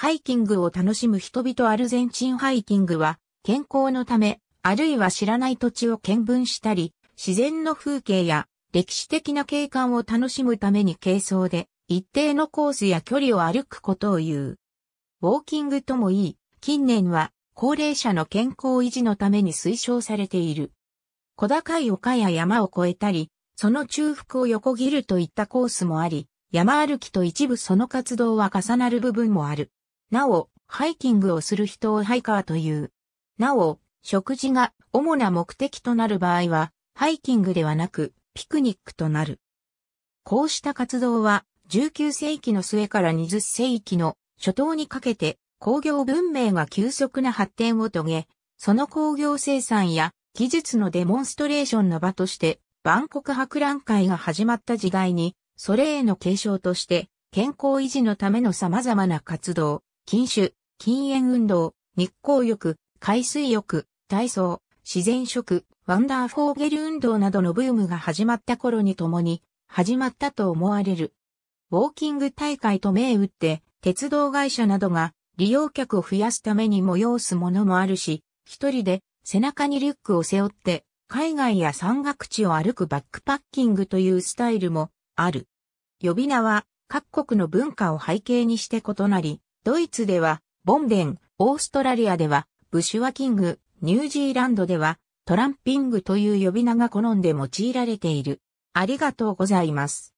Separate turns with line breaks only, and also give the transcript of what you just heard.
ハイキングを楽しむ人々アルゼンチンハイキングは、健康のため、あるいは知らない土地を見分したり、自然の風景や歴史的な景観を楽しむために軽装で、一定のコースや距離を歩くことを言う。ウォーキングともいい、近年は高齢者の健康維持のために推奨されている。小高い丘や山を越えたり、その中腹を横切るといったコースもあり、山歩きと一部その活動は重なる部分もある。なお、ハイキングをする人をハイカーという。なお、食事が主な目的となる場合は、ハイキングではなく、ピクニックとなる。こうした活動は、19世紀の末から20世紀の初頭にかけて、工業文明が急速な発展を遂げ、その工業生産や技術のデモンストレーションの場として、万国博覧会が始まった時代に、それへの継承として、健康維持のための様々な活動、禁酒、禁煙運動、日光浴、海水浴、体操、自然食、ワンダーフォーゲル運動などのブームが始まった頃に共に始まったと思われる。ウォーキング大会と銘打って、鉄道会社などが利用客を増やすために催すものもあるし、一人で背中にリュックを背負って海外や山岳地を歩くバックパッキングというスタイルもある。呼び名は各国の文化を背景にして異なり、ドイツでは、ボンデン、オーストラリアでは、ブシュワキング、ニュージーランドでは、トランピングという呼び名が好んで用いられている。ありがとうご
ざいます。